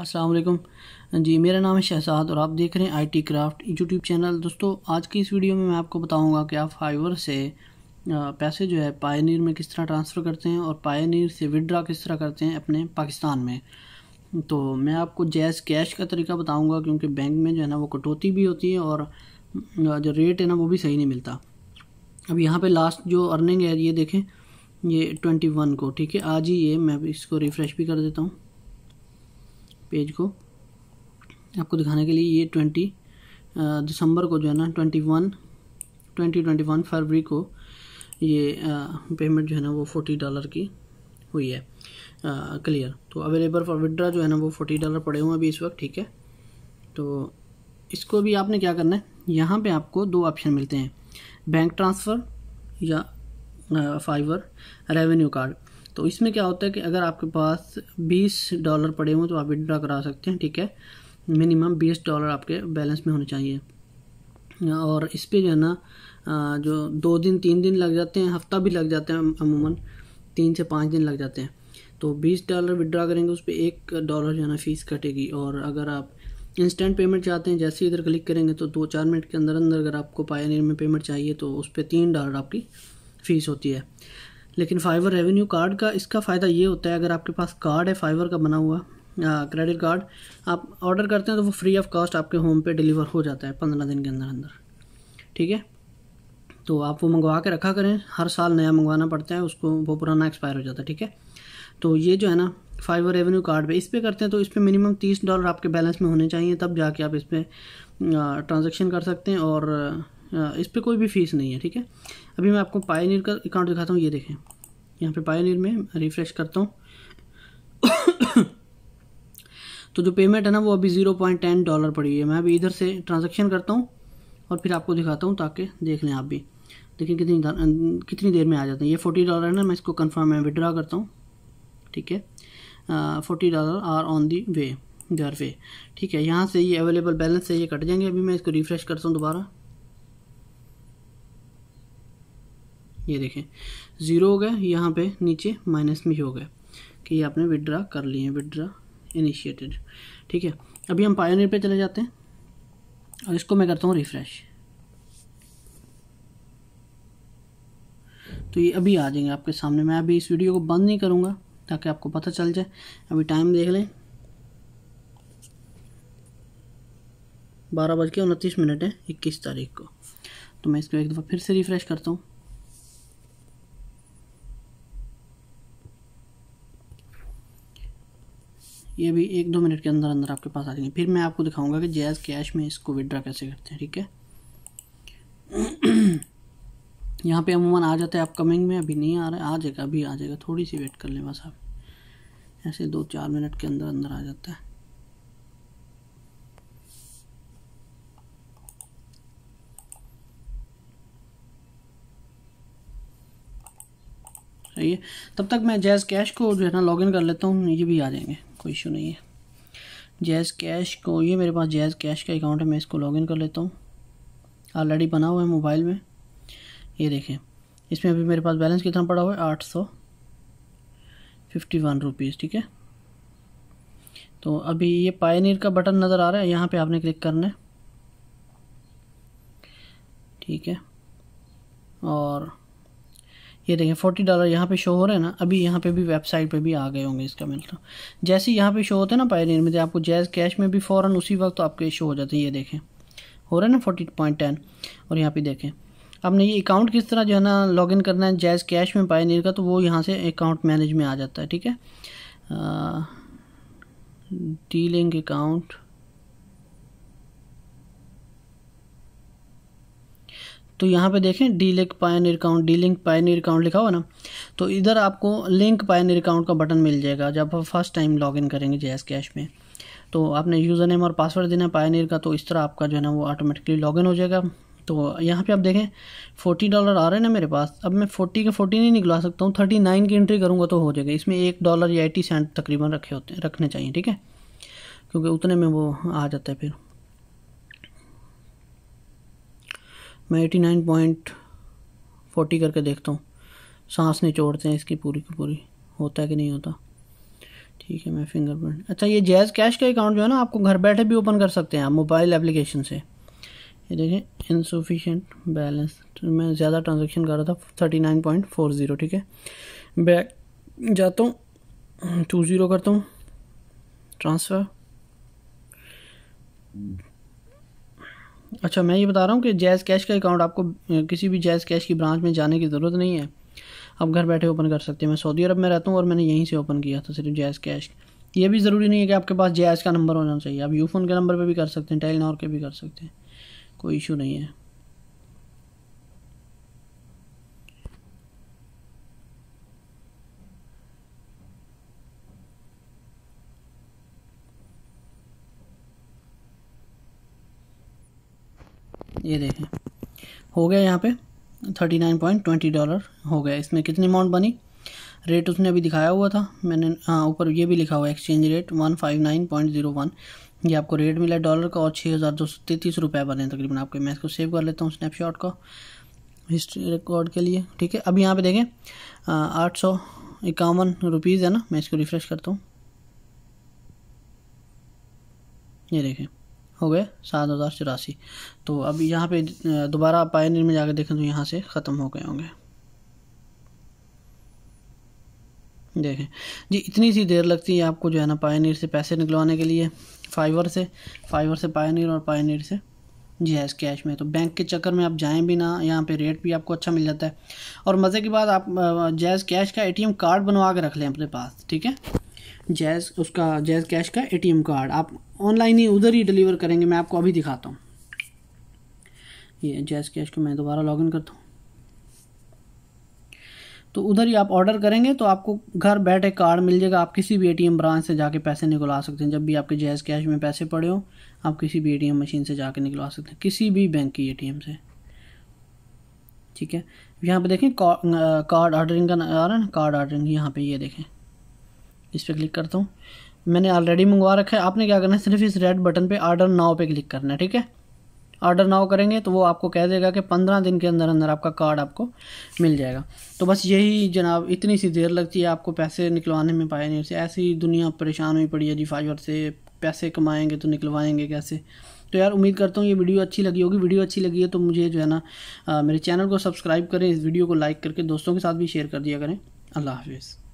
अस्सलाम वालेकुम जी मेरा नाम है शहजाद और आप देख रहे हैं आईटी क्राफ्ट यूट्यूब चैनल दोस्तों आज की इस वीडियो में मैं आपको बताऊंगा कि आप फाइवर से पैसे जो है पायनियर में किस तरह ट्रांसफ़र करते हैं और पायनियर से विड्रा किस तरह करते हैं अपने पाकिस्तान में तो मैं आपको जैस कैश का तरीका बताऊँगा क्योंकि बैंक में जो है ना वो कटौती भी होती है और जो रेट है ना वो भी सही नहीं मिलता अब यहाँ पर लास्ट जो अर्निंग है ये देखें ये ट्वेंटी वन को ठीक है आज ही ये मैं इसको रिफ़्रेश भी कर देता हूँ पेज को आपको दिखाने के लिए ये ट्वेंटी दिसंबर को जो है ना twenty one twenty twenty one फरवरी को ये पेमेंट जो है ना वो फोर्टी डॉलर की हुई है क्लियर तो अवेलेबल फॉर विड्रा जो है ना वो फोर्टी डॉलर पड़े हुए हैं अभी इस वक्त ठीक है तो इसको भी आपने क्या करना है यहाँ पे आपको दो ऑप्शन मिलते हैं बैंक ट्रांसफ़र या फाइवर रेवेन्यू कार्ड तो इसमें क्या होता है कि अगर आपके पास बीस डॉलर पड़े हों तो आप विड्रा करा सकते हैं ठीक है मिनिमम बीस डॉलर आपके बैलेंस में होने चाहिए और इस पर जो है ना जो दो दिन तीन दिन लग जाते हैं हफ्ता भी लग जाता है अमूमन तीन से पाँच दिन लग जाते हैं तो बीस डॉलर विड्रा करेंगे उस पर एक डॉलर जो है ना फ़ीस कटेगी और अगर आप इंस्टेंट पेमेंट चाहते हैं जैसे ही इधर क्लिक करेंगे तो दो चार मिनट के अंदर अंदर अगर आपको पाया में पेमेंट चाहिए तो उस पर तीन डॉलर आपकी फ़ीस होती है लेकिन फाइवर रेवेन्यू कार्ड का इसका फ़ायदा ये होता है अगर आपके पास कार्ड है फाइवर का बना हुआ क्रेडिट कार्ड आप ऑर्डर करते हैं तो वो फ्री ऑफ कॉस्ट आपके होम पे डिलीवर हो जाता है पंद्रह दिन के अंदर अंदर ठीक है तो आप वो मंगवा के रखा करें हर साल नया मंगवाना पड़ता है उसको वो पुराना एक्सपायर हो जाता है ठीक है तो ये जो है ना फाइवर रेवेन्यू कार्ड पे इस पर करते हैं तो इस पर मिनिमम तीस डॉलर आपके बैलेंस में होने चाहिए तब जाके आप इस पर ट्रांजेक्शन कर सकते हैं और इस पर कोई भी फीस नहीं है ठीक है अभी मैं आपको पायनियर का अकाउंट दिखाता हूँ ये देखें यहाँ पे पायनियर में रिफ्रेश करता हूँ तो जो पेमेंट है ना वो अभी ज़ीरो पॉइंट टेन डॉलर पड़ी है मैं अभी इधर से ट्रांजेक्शन करता हूँ और फिर आपको दिखाता हूँ ताकि देख लें आप भी देखें कितनी अं, कितनी देर में आ जाते हैं ये फोर्टी डॉलर है ना मैं इसको कन्फर्म में विड्रा करता हूँ ठीक है forty dollar are on the way घर वे ठीक है यहाँ से ये अवेलेबल बैलेंस है ये कट जाएंगे अभी मैं इसको रिफ्रेश करता हूँ दोबारा ये देखें ज़ीरो हो गया यहाँ पे नीचे माइनस में ही हो गया कि ये आपने विड्रा कर लिए हैं विड्रा इनिशिएटेड ठीक है अभी हम पायोनियर पे चले जाते हैं और इसको मैं करता हूँ रिफ्रेश तो ये अभी आ जाएंगे आपके सामने मैं अभी इस वीडियो को बंद नहीं करूँगा ताकि आपको पता चल जाए अभी टाइम देख लें बारह बज के उनतीस मिनट है इक्कीस तारीख को तो मैं इसको एक दफ़ा फिर से रिफ़्रेश करता हूँ ये भी एक दो मिनट के अंदर अंदर आपके पास आ जाएंगे फिर मैं आपको दिखाऊंगा कि जैज़ कैश में इसको विदड्रा कैसे करते हैं ठीक है यहाँ पे अमूमन आ जाता है अपकमिंग में अभी नहीं आ रहा है आ जाएगा अभी आ जाएगा थोड़ी सी वेट कर लें बस आप ऐसे दो चार मिनट के अंदर अंदर आ जाता है सही है तब तक मैं जैज़ कैश को जो है ना लॉगिन कर लेता हूँ ये भी आ जाएंगे कोई इशू नहीं है जैज़ कैश को ये मेरे पास जैज़ कैश का अकाउंट है मैं इसको लॉगिन कर लेता हूँ ऑलरेडी बना हुआ है मोबाइल में ये देखें इसमें अभी मेरे पास बैलेंस कितना पड़ा हुआ है आठ सौ फिफ्टी वन रुपीज़ ठीक है तो अभी ये पायनियर का बटन नज़र आ रहा है यहाँ पे आपने क्लिक करना है ठीक है और ये देखें फोर्टी डॉलर यहाँ पे शो हो रहे हैं ना अभी यहाँ पे भी वेबसाइट पे भी आ गए होंगे इसका मिलता मतलब। जैसे यहाँ पे शो होते हैं ना पायनियर में तो आपको जैज़ कैश में भी फ़ौरन उसी वक्त आपके शो हो जाते हैं ये देखें हो रहा है ना फोर्टी पॉइंट टेन और यहाँ पे देखें आपने ये अकाउंट किस तरह जो है ना इन करना है जैज़ कैश में पायनियर का तो वो यहाँ से अकाउंट मैनेज में आ जाता है ठीक है डीलिंग अकाउंट तो यहाँ पे देखें the link Payoneer account the link Payoneer account लिखा हुआ ना तो इधर आपको लिंक पायनियर अकाउंट का बटन मिल जाएगा जब आप फर्स्ट टाइम लॉगिन करेंगे जे कैश में तो आपने यूज़र नेम और पासवर्ड देना है पायनियर का तो इस तरह आपका जो है ना वो ऑटोमेटिकली लॉगिन हो जाएगा तो यहाँ पे आप देखें फोर्टी डॉलर आ रहे हैं ना मेरे पास अब मैं फोर्टी के फोर्टी नहीं निकला सकता हूँ थर्टी नाइन की एंट्री करूँगा तो हो जाएगा इसमें एक डॉलर या एटी सेंट तकरीबन रखे होते रखने चाहिए ठीक है क्योंकि उतने में वो आ जाता है फिर मैं एटी नाइन पॉइंट फोर्टी करके देखता हूँ सांस निचोड़ते हैं इसकी पूरी की पूरी होता है कि नहीं होता ठीक है मैं फिंगरप्रिंट अच्छा ये जैज़ कैश का अकाउंट जो है ना आपको घर बैठे भी ओपन कर सकते हैं आप मोबाइल एप्लीकेशन से ये देखें इनसफिशेंट बैलेंस तो मैं ज़्यादा ट्रांजेक्शन कर रहा था thirty nine point four zero ठीक है बैक जाता हूँ टू ज़ीरो करता हूँ ट्रांसफ़र अच्छा मैं ये बता रहा हूँ कि जैज़ कैश का अकाउंट आपको किसी भी जैज़ कैश की ब्रांच में जाने की ज़रूरत नहीं है आप घर बैठे ओपन कर सकते हैं मैं सऊदी अरब में रहता हूँ और मैंने यहीं से ओपन किया था सिर्फ जैज़ कैश ये भी ज़रूरी नहीं है कि आपके पास जैज़ का नंबर होना चाहिए आप यूफ़ोन के नंबर पर भी कर सकते हैं टेलीनॉर के भी कर सकते हैं कोई इशू नहीं है ये देखें हो गया यहाँ पे thirty nine point twenty dollar हो गया इसमें कितनी अमाउंट बनी रेट उसने अभी दिखाया हुआ था मैंने हाँ ऊपर ये भी लिखा हुआ exchange rate one five nine point zero one ये आपको रेट मिला डॉलर का और छः हज़ार दो सौ तैंतीस रुपये बने तकरीबन आपके मैं इसको सेव कर लेता हूँ स्नैपशॉट का हिस्ट्री रिकॉर्ड के लिए ठीक है अभी यहाँ पे देखें आठ सौ इक्यावन रुपीज़ है ना मैं इसको रिफ़्रेश करता हूँ ये देखें हो गए सात हज़ार चौरासी तो अब यहाँ पे दोबारा आप पायनियर में जाकर देखें तो यहाँ से ख़त्म हो गए होंगे देखें जी इतनी सी देर लगती है आपको जो है ना पायनियर से पैसे निकलवाने के लिए फाइवर से फाइवर से पायनियर और पायनियर से जी है हाँ, कैश में तो बैंक के चक्कर में आप जाएं भी ना यहाँ पे रेट भी आपको अच्छा मिल जाता है और मज़े की बात आप जैज़ कैश का एटीएम कार्ड बनवा के रख लें अपने पास ठीक है जैज़ उसका जैज़ कैश का एटीएम कार्ड आप ऑनलाइन ही उधर ही डिलीवर करेंगे मैं आपको अभी दिखाता हूँ ये जैज़ कैश को मैं दोबारा लॉगिन करता हूँ तो उधर ही आप ऑर्डर करेंगे तो आपको घर बैठे कार्ड मिल जाएगा आप किसी भी एटीएम ब्रांच से जाके पैसे निकलवा सकते हैं जब भी आपके जैज़ कैश में पैसे पड़े हो आप किसी भी एटीएम मशीन से जाके निकलवा सकते हैं किसी भी बैंक की एटीएम से ठीक है यहाँ पे देखें कार्ड ऑर्डरिंग का आ रहा है ना कार्ड ऑर्डरिंग यहाँ पे ये देखें इस पर क्लिक करता हूँ मैंने ऑलरेडी मंगवा रखा है आपने क्या करना है सिर्फ इस रेड बटन पे आर्डर नाव पे क्लिक करना है ठीक है आर्डर नाव करेंगे तो वो आपको कह देगा कि पंद्रह दिन के अंदर अंदर आपका कार्ड आपको मिल जाएगा तो बस यही जनाब इतनी सी देर लगती है आपको पैसे निकलवाने में पाए नहीं उसे ऐसी दुनिया परेशान हुई पड़ी है जी फाइवर से पैसे कमाएंगे तो निकलवाएंगे कैसे तो यार उम्मीद करता हूँ ये वीडियो अच्छी लगी होगी वीडियो अच्छी लगी है तो मुझे जो है ना मेरे चैनल को सब्सक्राइब करें इस वीडियो को लाइक करके दोस्तों के साथ भी शेयर कर दिया करें अल्लाह हाफिज़